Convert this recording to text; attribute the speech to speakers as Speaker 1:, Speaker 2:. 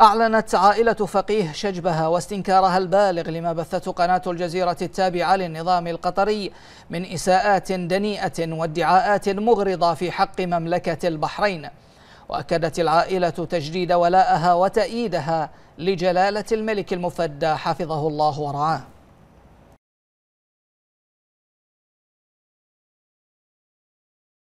Speaker 1: أعلنت عائلة فقيه شجبها واستنكارها البالغ لما بثته قناة الجزيرة التابعة للنظام القطري من إساءات دنيئة وادعاءات مغرضة في حق مملكة البحرين وأكدت العائلة تجديد ولائها وتأييدها لجلالة الملك المفدى حفظه الله ورعاه